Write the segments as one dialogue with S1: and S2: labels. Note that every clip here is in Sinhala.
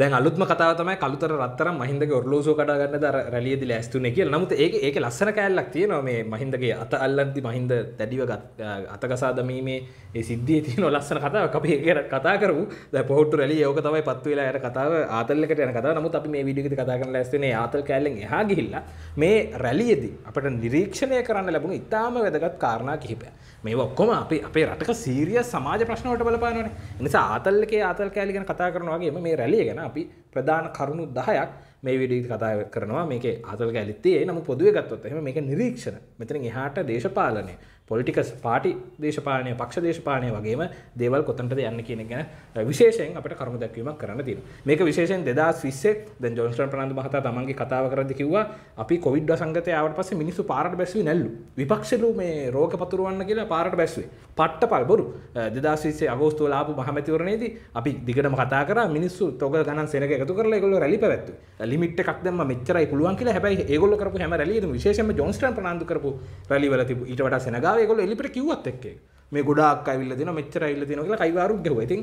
S1: දැන් අලුත්ම කතාව තමයි කළුතර රත්තරන් මහින්දගේ ඔරලෝසුව කඩා ගන්න දර රැලියේදී ලෑස්තුනේ කියලා. නමුත් ඒක ඒක ලස්සන කෑල්ලක් තියෙනවා මේ මහින්දගේ අත අල්ලද්දි මහින්ද දැඩිව අතගසා දමීමේ ඒ සිද්ධියේ තියෙන ලස්සන කතාවක් අපි ඒක කතා කරමු. දැන් පොහොට්ටු රැලිය ඒක තමයි පත් වෙලා යන කතාව ආතල් එකට යන කතාව. නමුත් අපි මේ වීඩියෝ එකේදී කතා කරන්න ලෑස්තිනේ ආතල් කෑල්ලෙන් එහා ගිහිල්ලා මේ රැලියේදී අපිට නිරීක්ෂණය කරන්න ලැබුණු ඉතාම වැදගත් කාරණා කිහිපයක්. මේ ඔක්කොම අපි අපේ රටක සීරිය සමාජ ප්‍රශ්නවලට බලපානවනේ. ඒ නිසා ආතල් එකේ ආතල් කෑලි ගැන කතා කරනවා වගේම මේ රැලිය ගැන tapi ප්‍රධාන කරුණු දහයක් මේ විඩී කතා කරනවා මේක අතල් ඇලිත්තේ නම පොදුව ගත්තොත් එහම මේක නිරීක්ෂණ මෙතරින් එහාට දේශපාලනය පොලිටිකස් පාටි දේශපාලනය පක්ෂ දේශපාලනය වගේම දේවල් කොතන්ට යන්න කියන ගැන විශේෂයෙන් අපට කරුණු දැක්වීමක් කරන්න තියෙන මේක විශේෂෙන් දෙදස් විස්සේ දැන් ජොන්ස්ටන් ප්‍රනාන්දු මහතා තමන්ගේ කතාව කරද්දි කිව්වා අපි කොවිඩ් වසංගතය ආවට පස්සේ මිනිස්සු පාරට බැස්සුවේ නැල්ලු විපක්ෂලු මේ රෝග පතුරවන්න කියලා පාරට බැස්සුවේ පට්ටපල් බොරු දෙදස් විස්සේ අගෝස්තුවල ආපු මහමැතිවරණයේදී අපි දිගටම කතා කරා මිනිස්සු තොග ගණන් සෙනග එකතු එකතු කරල ගොල රැලි පැත්තු ලිමිට් එකක් දම මෙචරයි පුළුවන් කියලා හැබයි ඒගොල්ල කරපු හැම රැලි විශේෂම ජොන්ස්ටන් ප්‍රනාන්දු කරපු රැලි වල තිබු ඊට වඩා සෙනගාව ඒගොල්ල එලිපට කිව්වත් එක්කේ මේ ගොඩාක් අවිල්ල දෙන මෙච්චර අවිල්ල දෙනවා කියලා කයිවාරුත් ගැහුවා. ඉතින්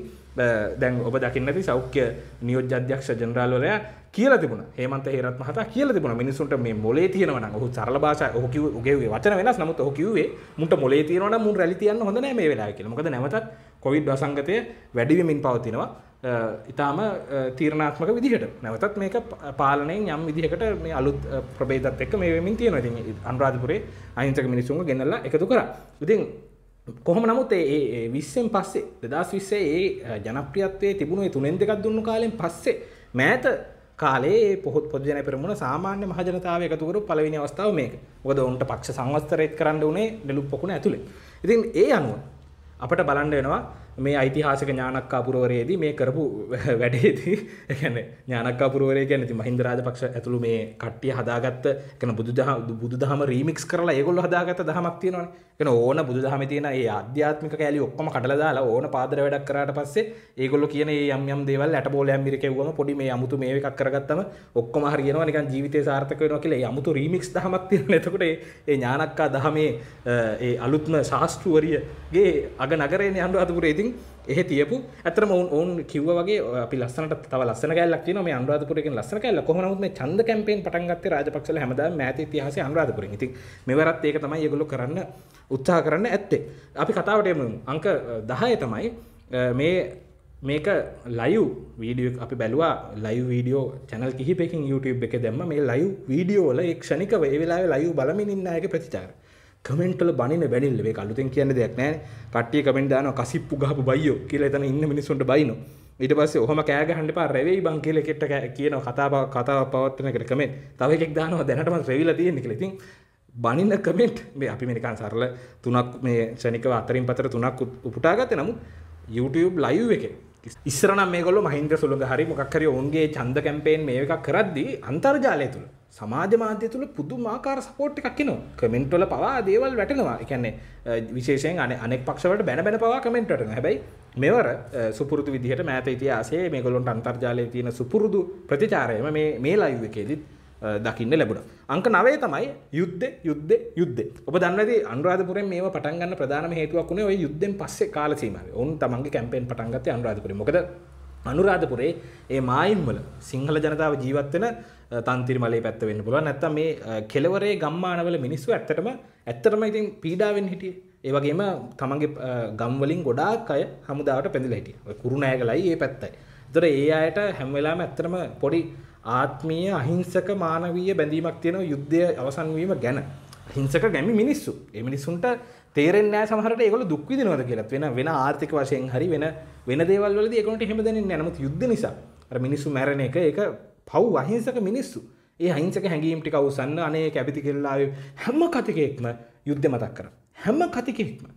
S1: දැන් ඔබ දකින්න ඇති සෞඛ්‍ය නියෝජ්‍ය අධ්‍යක්ෂ ජෙනරාල්වරයා කියලා තිබුණා. හේමන්ත හේරත් මහතා කියලා තිබුණා. මිනිසුන්ට මේ මොලේ තියෙනවා නම් ඔහු සරල භාෂාව ඔහු කිව්වේ ඔහුගේ වචන වෙනස්. නමුත් ඔහු කිව්වේ මුන්ට මොලේ තියෙනවා නම් මුන් රැලි තියන්න හොඳ නෑ මේ වෙලාවේ කියලා. මොකද නැවතත් කොවිඩ් වසංගතය වැඩි වෙමින් පවතිනවා. ඉතාම තීරණාත්මක විදිහට නැවතත් මේක පාලනයෙන් යම් විදිහකට මේ අලුත් ප්‍රබේදත් එක්ක මේ වෙමින් තියෙනවා ඉතින් අනුරාධපුරේ අහිංසක මිනිසුන්ව ගෙනල්ලා එකතු කරා. ඉතින් කොහොම නමුත් ඒ 20න් පස්සේ 2020 ඒ ජනප්‍රියත්වයේ තිබුණු ඒ තුනෙන් දෙකක් දුන්නු කාලෙන් පස්සේ මෑත කාලේ පොහොත් පොදුජන පෙරමුණ සාමාන්‍ය මහජනතාව එකතු කරපු පළවෙනි අවස්ථාව මේක. මොකද උන්ට පක්ෂ සංවත්සරයත් කරන්න උනේ නෙළුම් පොකුණ ඇතුලේ. ඉතින් ඒ අනුව අපිට බලන්න වෙනවා මේ ඓතිහාසික ඥානක්කාපුරවරයේදී මේ කරපු වැඩේදී එකන ඥානක්කාපුරවරය ගැන ති මහින්දරාජපක්ෂ ඇතුළු මේ කට්ටිය හදාගත්ත එකන බුදුදහ බුදුදහම රීමික්ස් කරලා ඒගොල්ල හදාගත්ත දහමක් තියෙනවනේ එකන ඕන බුදුදහම තියෙන ඒ අධ්‍යාත්මික කෑලි ඔක්කොම කඩලා දාලා ඕන පාදර වැඩක් කරාට පස්සේ ඒගොල්ලෝ කියන ඒ යම් යම් දේවල් ඇටබෝලයන් මිරි කෙව්වම පොඩි මේ අමුතු මේ එකක් කරගත්තම ඔක්කොම හරියනවා නිකන් ජීවිතේ සාර්ථක වෙනවා කියලා ඒ අමුතු රීමික්ස් දහමක් තියෙනවා. එතකොට ඒ ඒ ඥානක්කා දහමේ ඒ අලුත්ම ශාස්ත්‍රවරියගේ අග නගරේනේ අනුරාධපුරේ ඉතින් ඉතින් එහ තියපු ඇතරම ඔවන් කිව වගේ අපි ලස්සනට තව ලස්සන කැල්ලක් න මේ අනුරාධපුරකින් ලස්සන කැල්ල කොහොමනමුත් මේ ඡන්ද කැම්පේන් පටන් ගත්තේ රාජපක්ෂල හැමදාම ඈත ඉතිහාසයේ අනුරාධපුරෙන්. ඉතින් මෙවරත් ඒක තමයි ඒගොල්ලෝ කරන්න උත්සාහ කරන්න ඇත්තේ. අපි කතාවට එමු. අංක 10 තමයි මේ මේක ලයිව් වීඩියෝ අපි බැලවා ලයිව් වීඩියෝ චැනල් කිහිපකින් YouTube එක දැම්ම මේ ලයිව් වීඩියෝල ඒ ක්ෂණිකව ඒ වෙලාවේ ලයිව් බලමින් ඉන්න අයගේ ප්‍රතිචාරය කමෙන්ට්වල බනින වැඩිල්ල මේක අලුතෙන් කියන්න දෙයක් නැහැ කට්ටිය කමෙන්ට් දානවා කසිප්පු ගහපු බයියෝ කියලා එතන ඉන්න මිනිස්සුන්ට බයිනෝ ඊට පස්සේ ඔහම කෑ ගහන්න එපා රැවේයි බං කියලා එකෙක්ට කියනවා කතාව කතාව පවත්වන එකට කමෙන්ට් තව එකෙක් දානවා දැනටමත් රැවිලා තියෙන්නේ කියලා ඉතින් බනින කමෙන්ට් මේ අපි මේනිකන් සරල තුනක් මේ ෂණිකව අතරින් පතර තුනක් උපුටාගත්තේ නමුත් YouTube live එකේ ඉස්සරනම් මේගොල්ලෝ මහින්ද්‍ර සුළඟ හරි මොකක් හරි ඔවුන්ගේ ඡන්ද කැම්පේන් මේ එකක් කරද්දී අන්තර්ජාලය තුල සමාජ මාධ්‍ය තුළ පුදුමාකාර සපෝට් එකක් එනවා. කමෙන්ට් වල පවා දේවල් වැටෙනවා. ඒ කියන්නේ විශේෂයෙන් අනෙක් පක්ෂවලට බැන බැන පවා කමෙන්ට් වැටෙනවා. හැබැයි මෙවර සුපුරුදු විදිහට මෑත ඉතිහාසයේ මේගොල්ලොන්ට අන්තර්ජාලයේ තියෙන සුපුරුදු ප්‍රතිචාරයම මේ මේ ලයිව් එකේදීත් දකින්න ලැබුණා. අංක 9 තමයි යුද්ධ යුද්ධ යුද්ධ. ඔබ දන්නවා ඇති අනුරාධපුරයෙන් මේව පටන් ගන්න ප්‍රධානම හේතුවක් උනේ ওই යුද්ධෙන් පස්සේ කාල සීමාවේ. ඔවුන් තමන්ගේ කැම්පේන් පටන් ගත්තේ අනුරාධපුරේ. මොකද අනුරාධපුරේ ඒ මායිම්වල සිංහල ජනතාව ජීවත් වෙන තන්තිරිමලේ පැත්ත වෙන්න පුළුවන්. නැත්තම් මේ කෙලවරේ ගම්මානවල මිනිස්සු ඇත්තටම ඇත්තටම ඉතින් පීඩාවෙන් හිටියේ. ඒ වගේම තමන්ගේ ගම් වලින් ගොඩාක් අය හමුදාවට පැඳිලා හිටියේ. ඔය කුරුණෑගලයි ඒ පැත්තයි. ඒතර ඒ අයට හැම වෙලාවෙම ඇත්තටම පොඩි ආත්මීය අහිංසක මානවීය බැඳීමක් තියෙන යුද්ධය අවසන් වීම ගැන. හිංසක ගැමි මිනිස්සු. ඒ මිනිස්සුන්ට තේරෙන්නේ නැහැ සමහරට ඒගොල්ලෝ දුක් විඳිනවද කියලාත් වෙන වෙන ආර්ථික වශයෙන් හරි වෙන වෙන දේවල් වලදී ඒගොල්ලන්ට එහෙම දැනෙන්නේ නැහැ. නමුත් යුද්ධ නිසා අර මිනිස්සු මැරෙන එක ඒක පව් අහිංසක මිනිස්සු. ඒ අහිංසක හැඟීම් ටික අවසන්න අනේ කැපිති කෙල්ලාවේ හැම කතිකෙක්ම යුද්ධ මතක් කරනවා. හැම කතිකෙක්ම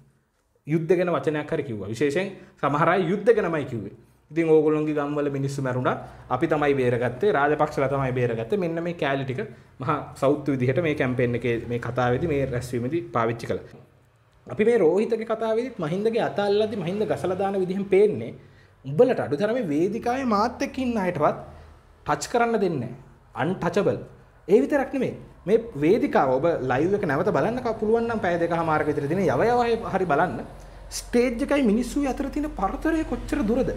S1: යුද්ධ ගැන වචනයක් හරි කිව්වා. විශේෂයෙන් සමහර අය යුද්ධ ගැනමයි කිව්වේ. ඉතින් ඕගොල්ලොන්ගේ ගම්වල මිනිස්සු මැරුණා. අපි තමයි බේරගත්තේ. රාජපක්ෂලා තමයි බේරගත්තේ. මෙන්න මේ කෑලි ටික මහා සෞත්තු විදිහට මේ කැම්පේන් එකේ මේ කතාවේදී මේ රැස්වීමේදී පාවිච්චි කළා. අපි මේ රෝහිතගේ කතාවේදීත් මහින්දගේ අතල්ලද්දි මහින්ද ගසලා දාන විදිහෙන් පේන්නේ උඹලට අඩුතරමේ වේදිකාවේ මාත් එක්ක ඉන්න අයටවත් ටච් කරන්න දෙන්නේ අන්ටචබල් ඒ විතරක් නෙමෙයි මේ වේදිකාව ඔබ ලයිව් එක නැවත බලන්න පුළුවන් නම් පැය දෙකමාරක විතර දින යව යව හරි බලන්න ස්ටේජ් එකයි මිනිස්සු අතර තියෙන පරතරය කොච්චර දුරද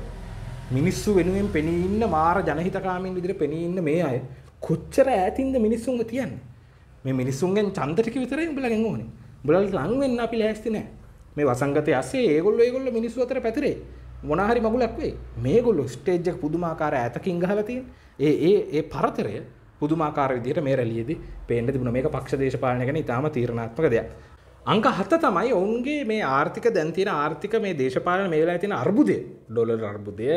S1: මිනිස්සු වෙනුවෙන් පෙනී ඉන්න මාර ජනහිතකාමීන් විදිහට පෙනී ඉන්න මේ අය කොච්චර ඈතින්ද මිනිස්සුන්ව තියන්නේ මේ මිනිස්සුන්ගෙන් ඡන්ද ටික විතරයි උඹලගෙන් ඕනේ උඹලට ලං වෙන්න අපි ලෑස්ති නෑ. මේ වසංගතය ඇස්සේ ඒගොල්ලෝ ඒගොල්ලෝ මිනිස්සු අතර පැතිරේ. මොනා හරි මගුලක් වෙයි. මේගොල්ලෝ ස්ටේජ් එක පුදුමාකාර ඈතකින් ගහලා තියෙන. ඒ ඒ ඒ පරතරය පුදුමාකාර විදිහට මේ රැළියේදී පේන්න තිබුණා. මේක පක්ෂ දේශපාලනය ගැන ඉතාම තීරණාත්මක දෙයක්. අංක හත තමයි ඔවුන්ගේ මේ ආර්ථික දැන්තින ආර්ථික මේ දේශපාලන මේ වෙලා තින අර්බුදය ඩොලර් අර්බුදය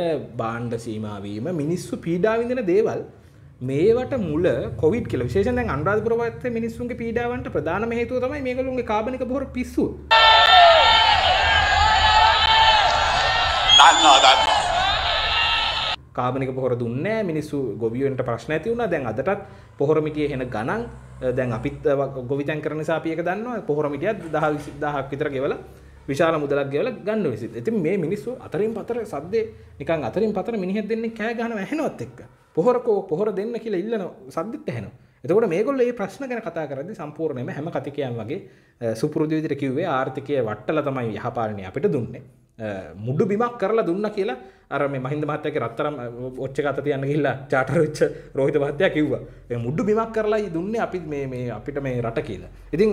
S1: බාණ්ඩ සීමාවීම මිනිස්සු පීඩාවිඳෙන දේවල් මේවට මුල කොවිඩ් කියල විශේෂෙන් දැන් අනුරාධපුරවත් මිනිස්සුන්ගේ පීඩාවන්ට ප්‍රධානම හේතුව තමයි මේගොල්ලෝගේ කාබනික බොහොර පිස්සු. දන්නවා දන්නවා. කාබනික පොහොර දුන්නේ මිනිස්සු ගොවියන්ට ප්‍රශ්න ඇති වුණා. දැන් අදටත් පොහොරමිටියේ හෙන ගණන් දැන් අපිත් ගොවිතැන් කරන නිසා අපි ඒක දන්නවා. පොහොරමිටියත් 10 20000ක් විතර ගෙවලා විශාල මුදලක් ගෙවල ගන්න විසිත්. ඉතින් මේ මිනිස්සු අතරින් පතර සද්දේ නිකන් අතරින් පතර මිනිහෙක් දෙන්නේ කෑ ගහනවා ඇහෙනවත් එක්ක. පොහොරකෝ පොහොර දෙන්න කියලා ඉල්ලන සද්දෙත් ඇහෙනවා. එතකොට මේගොල්ලෝ මේ ප්‍රශ්න ගැන කතා කරද්දී සම්පූර්ණයෙන්ම හැම කතිකයන් වගේ සුපුරුදු විදිහට කිව්වේ ආර්ථිකය වට්ටලා තමයි යහපාලනය අපිට දුන්නේ. මුඩු බිමක් කරලා දුන්න කියලා අර මේ මහින්ද මහත්තයාගේ රත්තරම් ඔච්ච ගත තියන්න ගිහිල්ලා චාටර් වෙච්ච රෝහිත මහත්තයා කිව්වා. මේ මුඩු බිමක් කරලායි දුන්නේ අපි මේ මේ අපිට මේ රට කියලා. ඉතින්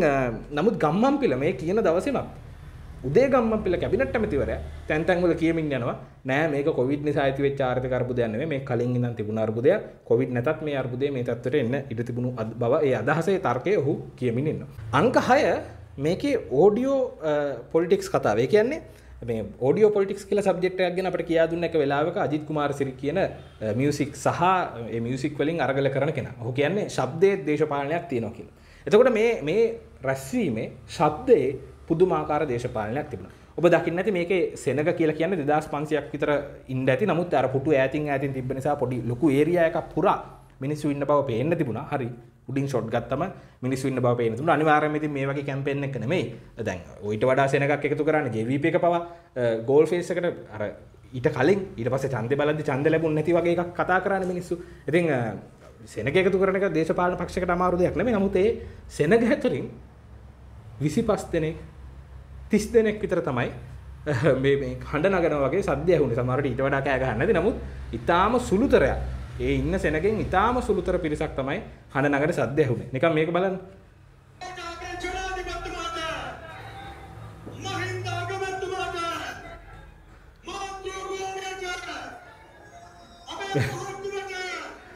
S1: නමුත් ගම්මන්පිල මේ කියන දවසේනත් උදේ ගම්මපිල කැබිනට් ඇමතිවරයා තැන් තැන් වල කියමින් යනවා නෑ මේක කොවිඩ් නිසා ඇති වෙච්ච ආර්ථික අර්බුදයක් නෙමෙයි මේ කලින් ඉඳන් තිබුණ අර්බුදයක් කොවිඩ් නැතත් මේ අර්බුදේ මේ තත්ත්වයට එන්න ඉඩ තිබුණු බව ඒ අදහසේ තර්කය ඔහු කියමින් ඉන්නවා අංක 6 මේකේ ඕඩියෝ පොලිටික්ස් කතාව ඒ කියන්නේ මේ ඕඩියෝ පොලිටික්ස් කියලා සබ්ජෙක්ට් එකක් ගැන අපිට කියා දුන්න එක වෙලාවක අජිත් කුමාරසිරි කියන මියුසික් සහ ඒ මියුසික් වලින් අරගල කරන කෙනා. ඔහු කියන්නේ ශබ්දයේ දේශපාලනයක් තියෙනවා කියලා. එතකොට මේ මේ රැස්වීමේ ශබ්දයේ පුදුමාකාර දේශපාලනයක් තිබුණා. ඔබ දකින්න ඇති මේකේ සෙනග කියලා කියන්නේ 2500ක් විතර ඉන්න ඇති. නමුත් අර පුටු ඈතින් ඈතින් තිබ්බ නිසා පොඩි ලොකු ඒරියා එකක් පුරා මිනිස්සු ඉන්න බව පේන්න තිබුණා. හරි. උඩින් ෂොට් ගත්තම මිනිස්සු ඉන්න බව පේන්න තිබුණා. අනිවාර්යයෙන්ම ඉතින් මේ වගේ කැම්පේන් එක නෙමෙයි. දැන් ඊට වඩා සෙනගක් එකතු කරන්න JVP එක පවා ගෝල් ෆේස් එකට අර ඊට කලින් ඊට පස්සේ ඡන්දේ බලද්දි ඡන්ද ලැබුණ නැති වගේ එකක් කතා කරන්නේ මිනිස්සු. ඉතින් සෙනග එකතු කරන එක දේශපාලන පක්ෂයකට අමාරු දෙයක් නෙමෙයි. නමුත් ඒ සෙනග ඇතුලින් 25 දෙනෙක් තිස් දෙනෙක් විතර තමයි මේ මේ හඬ නගන වගේ සද්ද ඇහුනේ. සමහරට ඊට වඩා කෑ ගහන්නේ නැති. නමුත් ඊටාම සුළුතරයක්. ඒ ඉන්න සෙනගෙන් ඊටාම සුළුතර පිරිසක් තමයි හඬ නගන සද්ද ඇහුනේ. නිකන් මේක බලන්න. Yeah.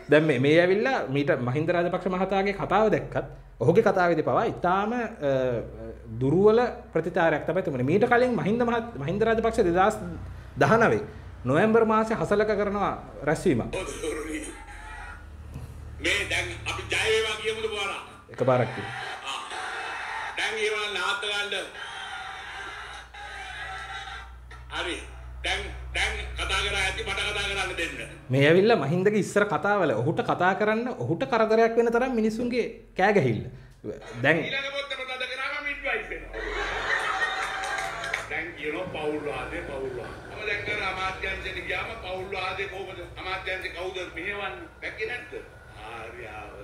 S1: දැම් මේ ඇවිල්ලා මීට මහින්ද රාජපක්ෂ මහතාගේ කතාව දැක්කත් ඔහුගේ කතාවද පවා ඉතාම දුරුවල ප්‍රතිතාරයක් තමයි තිබුණේ මීට කලින් මහින්ද මහත් මහින්ද රාජපක්ෂ 2019 නොවැම්බර් මාසේ හසලක කරනවා රැස්වීමක් මේ දැන් අපි ජය වේවා කියමුද බෝරා එකපාරක් කිව්වා දැන් ඒවා නාත ගන්න හරි දැන් මේ ඇවිල්ල මහින්දක ඉස්සර කතාවල ඔහුට කතා කරන්න ඔහුට කරදරයක් වෙන තරම් මිනිසුන්ගේ කෑගැහිල්ල දැන් පවුල්වාදේ පවුල්වා ම දැක්කර අමාත්‍යන්සයට ගයාම පවුල්වාදේ කෝමද අමාත්‍යන්සේ කවුද මෙහවන්න පැකි නැත්ත ආර්යාව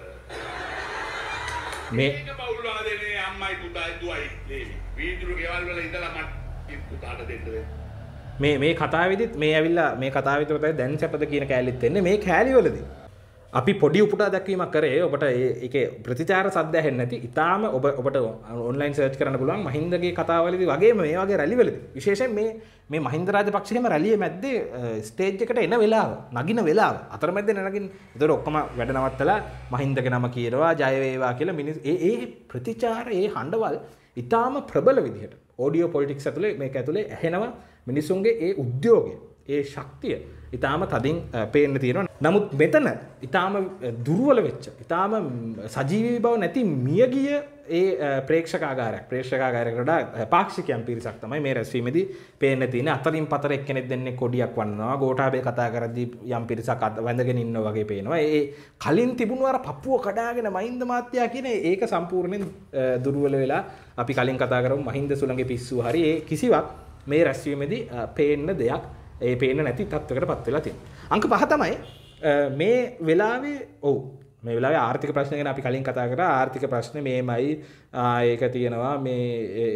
S1: මේ පවුල්වාදනේ අම්මයි පුතායි දුවයි වීදුරු ගෙවල් වල ඉඳලා මට පුතාට දෙන්න වෙනවා මේ මේ කතාවිදිත් මේ ඇවිල්ලා මේ කතාවිතරතයි දැන් සැපද කියන කෑලිත් එන්නේ මේ කෑලිවලද අපි පොඩි උපුටා දැක්වීමක් කරේ ඔබට ඒක ප්‍රතිචාර සද්ද ඇහෙන්නේ නැති ඉතාලම ඔබ ඔබට ඔන්ලයින් සර්ච් කරන්න පුළුවන් මහින්දගේ කතාවලදී වගේම මේ වගේ රැලිවලදී විශේෂයෙන් මේ මේ මහින්ද රාජපක්ෂ එහෙම රැලිය මැද්දේ ස්ටේජ් එකට එන වෙලාව නගින වෙලාව අතරමැද්දේ නගින් ඒතර ඔක්කොම වැඩ නවත්තලා මහින්දගේ නම කියනවා ජය වේවා කියලා මිනිස් ඒ ඒ ප්‍රතිචාර ඒ හඬවල් ඉතාලම ප්‍රබල විදිහට ඔඩියෝ පොලිටික්ස් ඇතුලේ මේක ඇතුලේ ඇහෙනවා මිනිසුන්ගේ ඒ උද්‍යෝගය ඒ ශක්තිය ඉතාම තදින් පේන්න තියෙනවා. නමුත් මෙතන ඉතාම දුර්වල වෙච්ච. ඉතාම සජීවී බව නැති මියගිය ඒ ප්‍රේක්ෂකාගාරයක් ප්‍රේක්ෂකාගාරයකට පාක්ෂිකයන් පිරිසක් තමයි මේ රැස්වීමේදී පේන්න තියෙන්නේ. අතරින් පතර එක්කෙනෙක් දෙන්නේ කොඩියක් වන්නනවා. ගෝඨාභය කතා කරද්දී යම් පිරිසක් වැඳගෙන ඉන්නවා වගේ පේනවා. ඒ කලින් තිබුණු අර පපුව කඩාගෙන මහින්ද මාත්‍යා කියන ඒක සම්පූර්ණයෙන් දුර්වල වෙලා අපි කලින් කතා කරමු මහින්ද සුළඟේ පිස්සු හරි ඒ කිසිවක් මේ රැස්වීමේදී පේන්න දෙයක් ඒ පේන්න නැති තත්වයකට පත් වෙලා තියෙනවා. අංක පහ තමයි මේ වෙලාවේ ඔව් මේ වෙලාවේ ආර්ථික ප්‍රශ්න ගැන අපි කලින් කතා කරා ආර්ථික ප්‍රශ්න මේමයි ඒක තියෙනවා මේ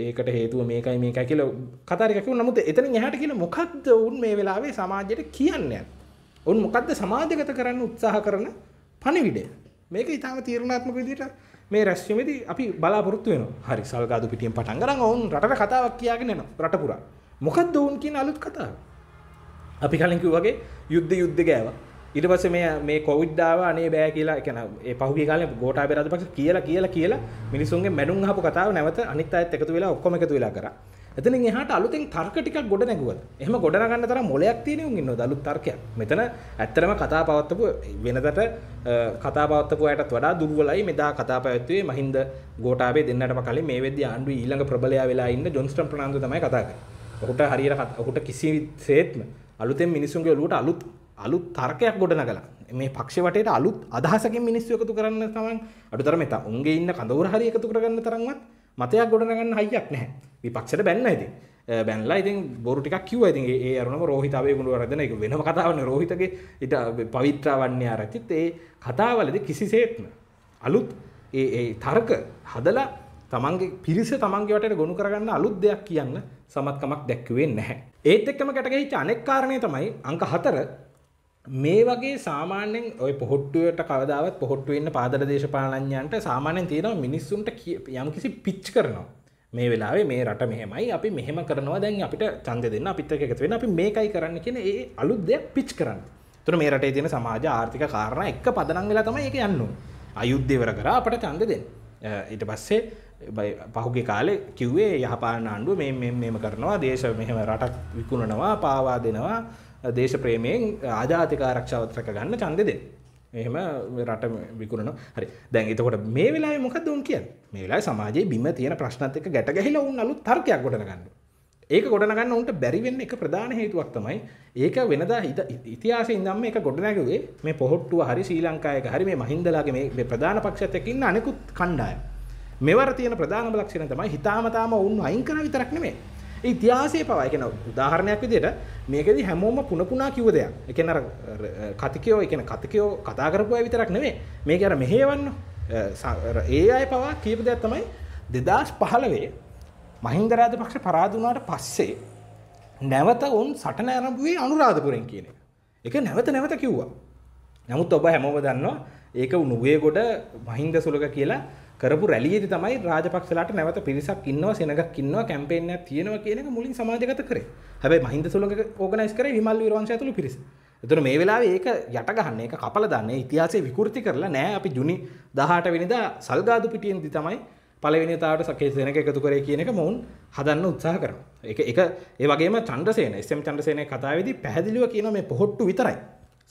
S1: ඒකට හේතුව මේකයි මේකයි කියලා කතා ටිකක් කිව්වා. නමුත් එතනින් එහාට කියන මොකක්ද උන් මේ වෙලාවේ සමාජයට කියන්නේ? උන් මොකද්ද සමාජගත කරන්න උත්සාහ කරන පණිවිඩය? මේක ඊටාම තීරණාත්මක විදිහට මේ රැස්වීමේදී අපි බලාපොරොත්තු වෙනවා. හරි සල්ගාදු පිටියෙන් පටන් ගන්න ඕන් රටට කතාවක් කියාගෙන යනවා රට පුරා. මොකද්ද වුන් කියන අලුත් කතාව? අපි කලින් කිව්වා වගේ යුද්ධ යුද්ධ ගෑවා. ඊට පස්සේ මේ මේ කොවිඩ් ආව අනේ බෑ කියලා කියන ඒ පහුගිය කාලේ ගෝඨාභය රාජපක්ෂ කියලා කියලා කියලා මිනිසුන්ගේ මැඩුම් අහපු කතාව නැවත අනිත් අයත් එකතු වෙලා ඔක්කොම එකතු වෙලා කරා. එතනින් එහාට අලුතෙන් තර්ක ටිකක් ගොඩ නැගුවද? එහෙම ගොඩ නගන්න තරම් මොලයක් තියෙන උන් ඉන්නවද අලුත් තර්කයක්? මෙතන ඇත්තටම කතා පවත්වපු වෙනදට කතා පවත්වපු අයටත් වඩා දුර්වලයි මෙදා කතා පැවැත්වුවේ මහින්ද ගෝඨාභය දෙන්නටම කලින් මේ වෙද්දී ආණ්ඩුවේ ඊළඟ ප්‍රබලයා වෙලා ඉන්න ජොන්ස්ටන් ප්‍රනාන්දු තමයි කතා කරන්නේ. ඔහුට හරියට ඔහුට කිසිසේත්ම අලුතෙන් මිනිසුන්ගේ ඔළුවට අලුත් අලුත් තර්කයක් ගොඩ නගලා මේ පක්ෂ වටේට අලුත් අදහසකින් මිනිස්සු එකතු කරන්න තමන් අඩුතරම එතන උන්ගේ ඉන්න කඳවුර හරිය එකතු කරගන්න තරම්වත් මතයක් ගොඩනගන්න හයියක් නැහැ. විපක්ෂයට බැන්න ඉතින්. බැන්ලා ඉතින් බොරු ටිකක් කිව්වා ඉතින් ඒ අරුණම රෝහිත අවේගුණුව රැඳෙන එක වෙනම කතාවනේ රෝහිතගේ ඊට පවිත්‍රාවන්‍ය ආරච්චිත් ඒ කතාවලදී කිසිසේත්ම අලුත් ඒ ඒ තර්ක හදලා තමන්ගේ පිරිස තමන්ගේ වටට ගොනු කරගන්න අලුත් දෙයක් කියන්න සමත්කමක් දැක්කුවේ නැහැ. ඒත් එක්කම ගැටගහිච්ච අනෙක් කාරණේ තමයි අංක 4 මේ වගේ සාමාන්‍යෙන් ඔය පොහොට්ටුවට කවදාවත් පොහොට්ටුවන්න පාදර දේශපාලඥන්ට සාමාන්‍යෙන් තියෙනවා මිනිස්සුන්ට යම් කිසි පිච් කරනවා මේ වෙලාවේ මේ රට මෙහෙමයි අපි මෙහෙම කරනවා දැන් අපිට චන්ද දෙන්න අපිත් එකතු වෙන අපි මේකයි කරන්න කියෙන ඒ අලුත් දෙයක් පිච් කරන්න තුර මේ රටේ තියෙන සමාජ ආර්ථික කාරණ එක පදනං වෙලා තමයි එක යන්නු අයුද්ධෙවර කර අපට චන්ද දෙන්න ඊට පස්සේ පහුගේ කාලෙ කිව්වේ යහපාන ආණ්ඩුව මෙම කරනවා දේශ මෙහෙම රටක් විකුණනවා පාවා දෙනවා දේශප්‍රේමයෙන් ආජාතික ආරක්ෂාවත්‍රක ගන්න ඡන්දෙ දෙන්න. එහෙම රට විකුණන හරි දැන් එතකොට මේ වෙලාවේ මොකද උන් කියන්නේ? මේ වෙලාවේ සමාජයේ බිම තියෙන ප්‍රශ්නත් එක්ක ගැට ගැහිලා උන් අලුත් තර්කයක් ගොඩනගන්න. ඒක ගොඩනගන්න උන්ට බැරි වෙන්න එක ප්‍රධාන හේතුවක් තමයි ඒක වෙනදා ඉතිහාසයේ ඉඳන්ම ඒක ගොඩනැගුවේ මේ පොහොට්ටුව හරි ශ්‍රී ලංකාවේක හරි මේ මහින්දලාගේ මේ ප්‍රධාන පක්ෂයත් එක්ක ඉන්න අනෙකුත් කණ්ඩායම්. මෙවර තියෙන ප්‍රධානම ලක්ෂණය තමයි හිතාමතාම උන් අයින් කරන විතරක් නෙමෙයි. ඉතිහාසය පවා එකන උදාහරණයක් විදිහට මේකෙදි හැමෝම පුන පුනා කිව්ව දෙයක්. එකන අර කතිකයෝ එකන කතිකයෝ කතා කරපු අය විතරක් නෙමෙයි. මේක අර මෙහෙවන්න ඒ අය පවා කියපු දෙයක් තමයි 2015 මහින්ද රාජපක්ෂ පරාද වුණාට පස්සේ නැවත ඔවුන් සටන ආරම්භුවේ අනුරාධපුරෙන් කියන එක. ඒක නැවත නැවත කිව්වා. නමුත් ඔබ හැමෝම දන්නවා ඒක නුවේගොඩ මහින්ද සුලක කියලා කරපු රැලියේදී තමයි රාජපක්ෂලාට නැවත පිරිසක් ඉන්නවා සෙනඟක් ඉන්නවා කැම්පේන් එකක් තියෙනවා කියන එක මුලින් සමාජගත කරේ. හැබැයි මහින්ද සුළඟ ඕගනයිස් කරේ විමල් වීරවංශය ඇතුළු පිරිස. එතන මේ වෙලාවේ ඒක යට ගන්න ඒක කපල දාන්නේ ඉතිහාසය විකෘති කරලා නෑ අපි ජුනි 18 වෙනිදා සල්ගාදු පිටියෙන්දි තමයි පළවෙනිතාවට සකේ සේනක එකතු කරේ කියන එක මොවුන් හදන්න උත්සාහ කරනවා. ඒක ඒක ඒ වගේම චන්ද්‍රසේන එස්.එම්. චන්ද්‍රසේනගේ කතාවේදී පැහැදිලිව කියනවා මේ පොහොට්ටු විතරයි.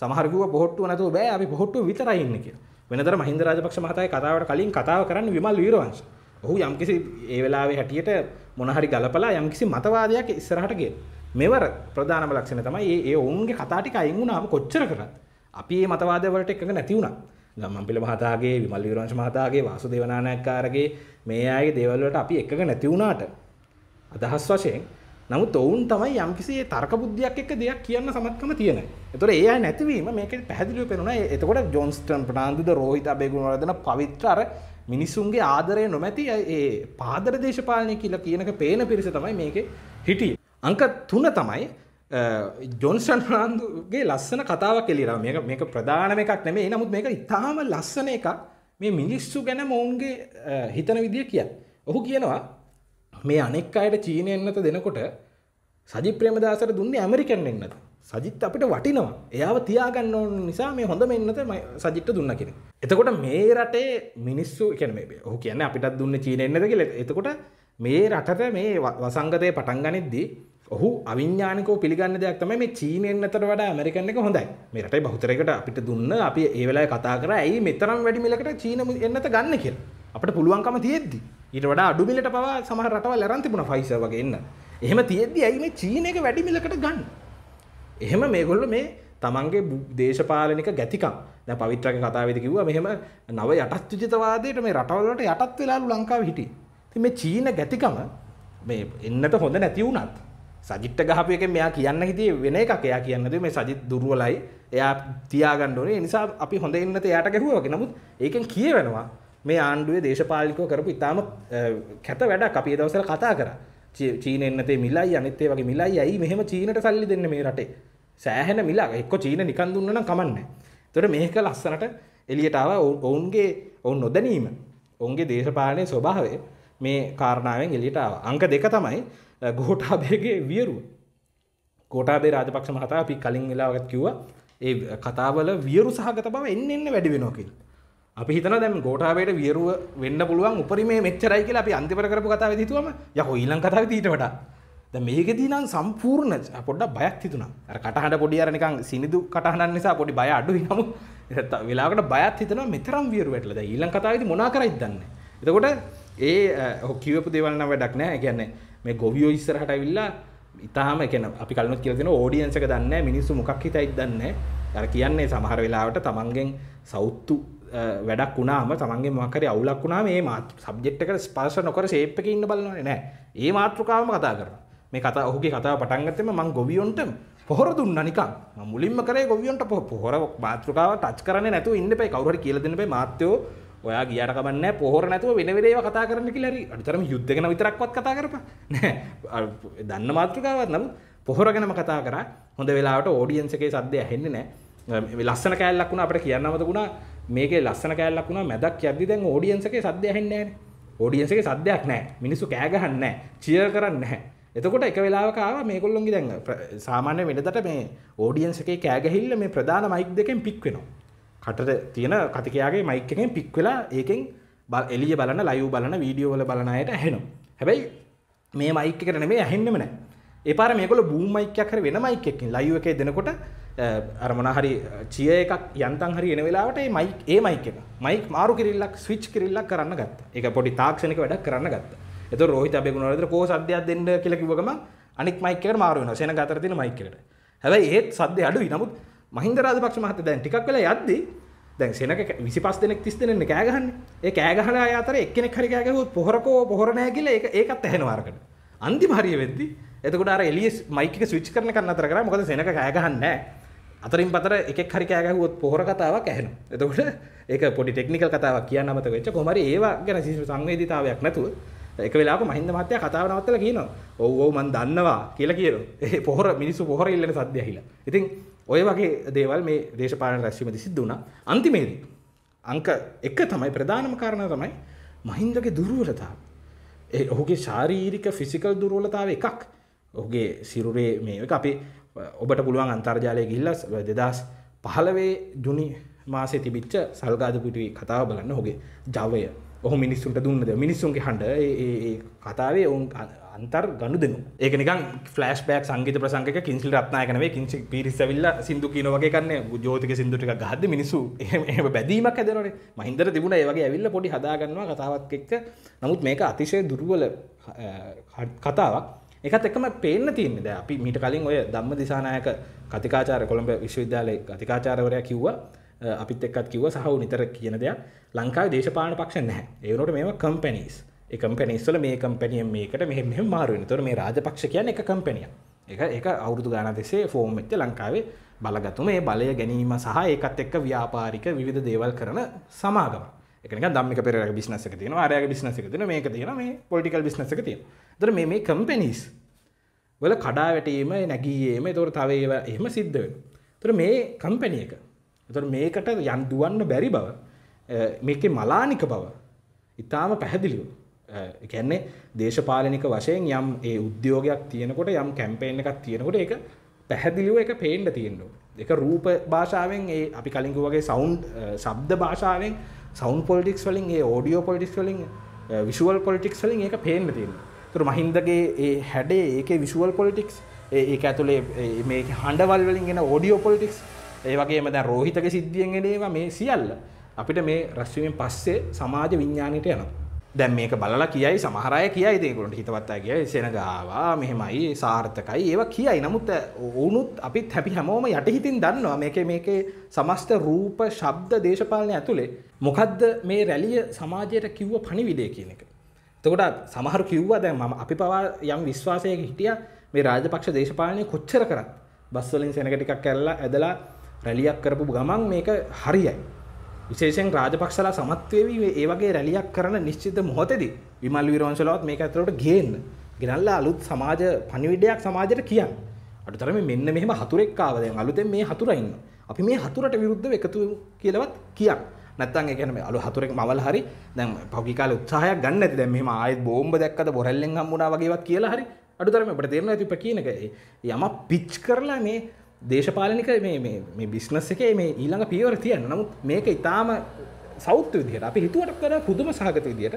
S1: සමහර කිව්වා පොහොට්ටුව නැතුව බෑ අපි පොහොට්ටුව විතරයි ඉන්නේ කියලා. වෙනතර මහින්ද රාජපක්ෂ මහතාගේ කතාවට කලින් කතාව කරන්න විමල් වීරවංශ. ඔහු යම්කිසි ඒ වෙලාවේ හැටියට මොනහරි ගලපලා යම්කිසි මතවාදයක් ඉස්සරහට ගේ. මෙවර ප්‍රධානම ලක්ෂණ තමයි ඒ ඒ ඔවුන්ගේ කතා ටික අයින් වුණාම කොච්චර කරත් අපි මේ මතවාදය වලට එකඟ නැති වුණා. ගම්මන්පිල මහතාගේ විමල් වීරවංශ මහතාගේ වාසුදේව නානායක්කාරගේ මේ අයගේ දේවල් වලට අපි එකඟ නැති වුණාට අදහස් වශයෙන් නමුත් ඔවුන් තමයි යම්කිසි තර්ක බුද්ධියක් එක්ක දෙයක් කියන්න සමත්කම තියෙන. ඒතොර ඒ අය නැතිවීම මේකෙන් පැහැදිලිව පේනවා. එතකොට ජොන්ස්ටන් ප්‍රනාන්දුද රෝහිත අබේගුණවර්ධන පවිත්‍ර අර මිනිසුන්ගේ ආදරය නොමැති ඒ පාදර දේශපාලනය කියලා කියනක පේන පිරිස තමයි මේකේ හිටියේ. අංක 3 තමයි ජොන්ස්ටන් ප්‍රනාන්දුගේ ලස්සන කතාවක් එළියනවා. මේක මේක ප්‍රධානම එකක් නෙමෙයි. නමුත් මේක ඉතාම ලස්සන එකක්. මේ මිනිස්සු ගැන මොවුන්ගේ හිතන විදිය කියන්නේ. ඔහු කියනවා මේ අනෙක් අයට චීනය එන්නත දෙනකොට සජි ප්‍රේමදාසට දුන්නේ ඇමරිකන් එන්නද සජිත් අපිට වටිනවා එයාව තියාගන්න ඕන නිසා මේ හොඳ මෙන්නත සජිට්ට දුන්න කෙන එතකොට මේ රටේ මිනිස්සු කැන මේ හු කියන්න අපිට දුන්න චීනයන්නද කියල එතකොට මේ රටට මේ වසංගතය පටන් ගනිද්දී ඔහු අවිඥානික පිළිගන්න දෙයක් තමයි මේ චීනයෙන් අතර වඩා ඇමරිකන් එක හොඳයි. මේ රටේ බහුතරයකට අපිට දුන්න අපි ඒ වෙලාවේ කතා කරා ඇයි මෙතරම් වැඩි මිලකට චීන එන්නත ගන්න කියලා. අපිට පුළුවන්කම තියෙද්දි ඊට වඩා අඩු මිලට පවා සමහර රටවල් අරන් තිබුණා ෆයිසර් වගේ එන්න. එහෙම තියෙද්දි ඇයි මේ චීන එක වැඩි මිලකට ගන්න? එහෙම මේගොල්ලෝ මේ තමන්ගේ දේශපාලනික ගැතිකම් දැන් පවිත්‍රාගේ කතාවේදී කිව්වා මෙහෙම නව යටත්විජිතවාදයට මේ රටවල් වලට යටත් වෙලාලු ලංකාවේ හිටියේ. ඉතින් මේ චීන ගැතිකම මේ එන්නට හොඳ නැති වුණත් සජිත්ට ගහපු එකෙන් මෙයා කියන්න හිතියේ වෙන එකක් එයා කියන්න දුවේ මේ සජිත් දුර්වලයි. එයා තියාගන්න ඕනේ. ඒ නිසා අපි හොඳ ඉන්නත එයාට ගැහුවා වගේ. නමුත් ඒකෙන් කියවෙනවා මේ ආණ්ඩුවේ දේශපාලිකව කරපු ඉතාම කැත වැඩක් අපි දවසල කතා කර චීන එන්නතේ මිලයි අනිත්තේ වගේ මිලයි ඇයි මෙහෙම චීනට සල්ලි දෙන්න මේ රටේ සෑහෙන මිලා එක්ක චීන නිකන් දුන්න නම් කමන්නේ. ඒතර මේක ලස්සනට එළියට ආවා ඔවුන්ගේ ඔවුන් නොදැනීම ඔවුන්ගේ දේශපාලනයේ ස්වභාවය මේ කාරණාවෙන් එළියට ආවා. අංක දෙක තමයි ගෝඨාභයගේ වියරුව. ගෝඨාභය රාජපක්ෂ මහතා අපි කලින් වෙලාවකට කිව්වා ඒ කතාවල වියරු සහගත බව එන්න එන්න වැඩි වෙනවා කියලා. අපි හිතන දැම් ගෝටාවට වියරුව වෙන්න පුළුවන් උපරි මේ මෙච්චරයි කියලා අපි අන්තිපර කරපු කතාව දිතුවම යහ ඊළං කතාව තීට වඩා ද මේකෙදී නම් සම්පූර්ණ පොඩ්ඩ බයක් හිතුනා අර කටහට පොඩි අරනිකං සිනිදු කටහනන් නිසා පොඩි බය අඩු නමු වෙලාකට බයත් හිතන මෙතරම් වියරු වැටලද ඊළං කතාවද මොනා කරයි දන්න එතකොට ඒ හොකිවපු දෙවල්න්න වැඩක් නෑ කියන්නේ මේ ගොවියෝ ඉස්සරහට විල්ලා ඉතාම එකන අපි කලනොත් කියලතින ෝඩියන්සක දන්න මිනිස්සු මොකක් හිතයිත් දන්න අර කියන්නේ සමහර වෙලාවට තමන්ගෙන් සෞත්තු වැඩක් වුණාම තමන්ගේ මහකරි අවුලක් වුණා මේ සබ්ජෙට්කට ස්පර්ශ නොකර සේප්ක ඉන්න බලන්නේ නෑ ඒ මාතෘකාවම කතා කරන මේ කතා ඔහුගේ කතාව පටන්ගත්තම මං ගොවියොන්ට පොහොර දුන්න නිකන් මුලින්ම කරේ ගොවියොන්ට පොහොර මාතෘකාව ටච් කරන්නේ නැතුව ඉන්න එපයි කවුරු හරි කියලා දෙන්න එපයි මාත්‍යෝ ඔයා ගියට කමන්නේ පොහොර නැතුව වෙන වෙන ඒවා කතා කරන්න කියලා හරි අනිතරම යුද්ධ ගැන විතරක්වත් කතා කරපන් නෑ දන්න මාතෘකාවක් නම් පොහොර ගැනම කතා කරා හොඳ වෙලාවට ඕඩියන්ස් එකේ සද්දය ඇහෙන්නේ නෑ ලස්සන කෑල්ලක් වුණා අපිට කියන්න අමතක වුණා මේකේ ලස්සන කෑල්ලක් වුණා මැදක් යද්දි දැන් ඕඩියන්ස් එකේ සද්ද ඇහෙන්නේ නැහැනේ. ඕඩියන්ස් එකේ සද්දයක් නැහැ. මිනිස්සු කෑ ගහන්නේ නැහැ. චියර් කරන්නේ නැහැ. එතකොට එක වෙලාවක ආවා මේගොල්ලොන්ගේ දැන් සාමාන්‍ය වෙනදට මේ ඕඩියන්ස් එකේ කෑ ගහILL මේ ප්‍රධාන මයික් දෙකෙන් පික් වෙනවා. කටට තියෙන කතිකයාගේ මයික් එකෙන් පික් වෙලා ඒකෙන් එළිය බලන ලයිව් බලන වීඩියෝ වල බලන අයට ඇහෙනවා. හැබැයි මේ මයික් එකට නෙමෙයි ඇහෙන්නෙම නැහැ. ඒ පාර මේගොල්ලෝ බූම් මයික් එකක් හරි වෙන මයික් එකකින් ලයිව් එකේ දෙනකොට අරමනහරි චිය එකක් යන්තන් හරි එන වෙලාවට මේ මයික් ඒ මයික් එක මයික් මාරු කිරිල්ලක් ස්විච් කිරිල්ලක් කරන්න ගත්තා. ඒක පොඩි තාක්ෂණික වැඩක් කරන්න ගත්තා. එතකොට රෝහිත අබේ ගුණවර්ධන කෝ සද්දයක් දෙන්න කියලා කිව්ව ගමන් අනික් මයික් එකට මාරු වෙනවා. සෙනග අතර තියෙන මයික් එකට. හැබැයි ඒත් සද්දේ අඩුයි. නමුත් මහින්ද රාජපක්ෂ මහත්තයා දැන් ටිකක් වෙලා යද්දී දැන් සෙනග 25 දෙනෙක් 30 දෙනෙක් කෑ ගහන්නේ. ඒ කෑ ගහන අය අතර එක්කෙනෙක් හරි කෑ ගැහුවොත් පොහොරකෝ පොහොර නැහැ කියලා ඒක ඒකත් ඇහෙනවා අරකට. අන්තිම හරිය වෙද්දී එතකොට අර එළිය මයික් එක ස්විච් කරනකන් අතර කරා මොකද සෙනග කෑ ගහන්නේ නැහැ. අතරින් පතර එකක් හරි කෑගහුවොත් පොහොර කතාවක් ඇහෙනවා. එතකොට ඒක පොඩි ටෙක්නිකල් කතාවක් කියන අමතක වෙච්ච කොහොමරි ඒවා ගැන කිසිම සංවේදීතාවයක් නැතුව එක වෙලාවක මහින්ද මහත්තයා කතාව නවත්තලා කියනවා. ඔව් ඔව් මන් දන්නවා කියලා කියනවා. ඒ පොහොර මිනිස්සු පොහොර ඉල්ලන සද්ද ඇහිලා. ඉතින් ඔය වගේ දේවල් මේ දේශපාලන රැස්වීමේදී සිද්ධ වුණා. අන්තිමේදී අංක 1 තමයි ප්‍රධානම කාරණාව තමයි මහින්දගේ දුර්වලතාව. ඒ ඔහුගේ ශාරීරික ෆිසිකල් දුර්වලතාව එකක්. ඔහුගේ සිරුරේ මේ එක අපි ඔබට පුළුවන් අන්තර්ජාලය ගිල්ල දෙදස් පහලවේ ජුනි මාසේ තිබිච්ච සල්ගාධපුටුවී කතාව බලන්න හොගේ ජවය ඔහු මිනිස්සුන්ට දුන්නද මිනිස්සුන්ගේ හඬ කතාවේ ඔවුන් අන්තර් ගණු දෙනු ඒකනික ෆලස් බක් සංගත ප්‍රසංක කින්සිල් රත්නායකනවේ කිංචි පිරිසවිල්ල සිදු කියනවගේ කන්න ජෝතික සිදුටික ගහද මිනිසු එම බැදීමක් ඇදරන මහින්දර තිබුණ ඒවගේ ඇවිල්ල පොඩි හදාගන්නවා කතාවත් එක්ක නමුත් මේක අතිශය දුරුවල කතාවක් එකත් එකම පේන්න තියන්නේ දැන් අපි මීට කලින් ඔය ධම්ම දිසානායක කතිකාචාර්ය කොළඹ විශ්වවිද්‍යාලයේ කතිකාචාර්යවරයා කිව්වා අපිත් එක්කත් කිව්වා සහ උ නිතර කියන දෙයක් ලංකාවේ දේශපාලන පක්ෂ නැහැ. ඒ වුණාට මේවා කම්පැනිස්. ඒ කම්පැනිස් වල මේ කම්පැනියෙන් මේකට මෙහෙම මෙහෙම මාරු වෙනවා. ඒතකොට මේ රාජපක්ෂ කියන්නේ එක කම්පැනියක්. ඒක ඒක අවුරුදු ගානක් තිස්සේ ෆෝම් වෙච්ච ලංකාවේ බලගතුම ඒ බලය ගැනීම සහ ඒකත් එක්ක ව්‍යාපාරික විවිධ දේවල් කරන සමාගම එක නිකන් ධම්මික පෙරේරාගේ බිස්නස් එක තියෙනවා ආර්යාගේ බිස්නස් එක තියෙනවා මේක තියෙනවා මේ පොලිටිකල් බිස්නස් එක තියෙනවා දර මේ මේ කම්පැනිස් වල කඩා වැටීම නැගීම තොර තව ඒවා එහෙම සිද්ධ වෙන. තොර මේ කම්පැනි එක. තොර මේකට යන් දුවන්න බැරි බව මේකේ මලානික බව ඉතාම පැහැදිලිව එකන්නේ දේශපාලනික වශයෙන් යම් ඒ උද්‍යෝගයක් තියෙනකොට යම් කැම්පේෙන් එකක් තියෙනකොට එක පැහැදිලිව එක පේන්ඩ තියෙන්න්නු. එක රූප භාෂාවෙන් ඒ අපි කලින්කු වගේ සෞන්් සබ්ද භාෂාවෙන් සෞන් පොලිටික්ස් වලින් ඒ ෝඩියෝ පොලිටික්ස් වලින් විශුවල් පොලිටික්ස් වලින් ඒක පේන්න තියෙනවා. තුර මහින්දගේ ඒ හැඩේ ඒකේ විශුවල් පොලිටික්ස් ඒ ඇතුළේ මේ හඬවල් වලින් ගෙන ෝඩියෝ පොලිටික්ස් ඒ වගේම දැන් රෝහිතක සිද්ධියෙන් එනේවා මේ සියල්ල අපිට මේ රැස්වීමෙන් පස්සේ සමාජ විඥාණයට යනවා. දැන් මේක බලලා කියයි සමහර අය කියයි ඒගොල්ලන්ට හිතවත් අය කියයි සෙනගාවා මෙහෙමයි සාර්ථකයි ඒවා කියයි. නමුත් වුණුත් අපිත් හැපි හැමෝම යටිහිතින් දන්නවා මේකේ මේකේ සමස්ත රූප, ශබ්ද, දේශපාලන ඇතුලේ මොකද්ද මේ රැළිය සමාජයට කිව්ව පණිවිඩය කියන එක. තකොට සමහර කිව්වා දැන් මම අපි පවා යම් විශ්වාසයක හිටිය මේ රාජපක්ෂ දේශපාලනය කොච්චර කරත් බස්වලින් සෙනක ටිකක් කැල්ලා ඇදලා රැලියක් කරපු ගමන් මේක හරියයි. විශේෂෙන් රාජපක්ෂලා සමත්වේවී ඒ වගේ රැලියක් කරන නිශ්චිත මොහොතෙදී විමල් විරෝංශලවත් මේක ඇතුළට ගේන්න. ගෙනල්ලා අලුත් සමාජ පණිවිඩයක් සමාජයට කියන්න. අඩුතරම මෙන්න මෙහෙම හතුරෙක් ආව දැන් අලුතෙන් මේ හතුරා ඉන්න. අපි මේ හතුරට විරුද්ධව එකතු කියලාවත් කියන්න. නැත්තන් එකන අලු හතුරෙක් මවල් හරි දැන් පෞගිකාල උත්සාහයක් ගන්න ඇති දැන් මෙහෙම ආයෙත් බෝම්බ දැක්කද බොරැල්ලෙන් හම්බුණා වගේවත් කියලා හරි අඩුතරම අපිට තේරෙනවා ඇති කියන එක යම පිච් කරලා මේ දේශපාලනික මේ මේ මේ බිස්නස් එකේ මේ ඊළඟ පියවර තියන්න නමුත් මේක ඊටාම සෞත්‍ය විදිහට අපි හිතුවට වඩා පුදුම සහගත විදිහට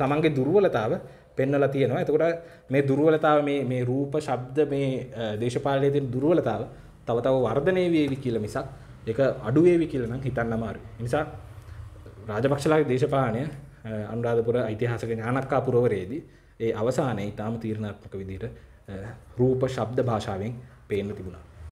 S1: තමන්ගේ දුර්වලතාව පෙන්වලා තියෙනවා. එතකොට මේ දුර්වලතාව මේ මේ රූප, ශබ්ද මේ දේශපාලනයේ තියෙන දුර්වලතාව තව තව වර්ධනය වේවි කියලා මිසක් ඒක අඩුවේවි කියලා නම් හිතන්න අමාරුයි. ඒ නිසා රාජපක්ෂලාගේ දේශපාලනය අනුරාධපුර ඓතිහාසික ඥානක්කා පුරවරයේදී ඒ අවසානයේ ඊටාම තීරණාත්මක විදිහට රූප ශබ්ද භාෂාවෙන් පේන්න තිබුණා.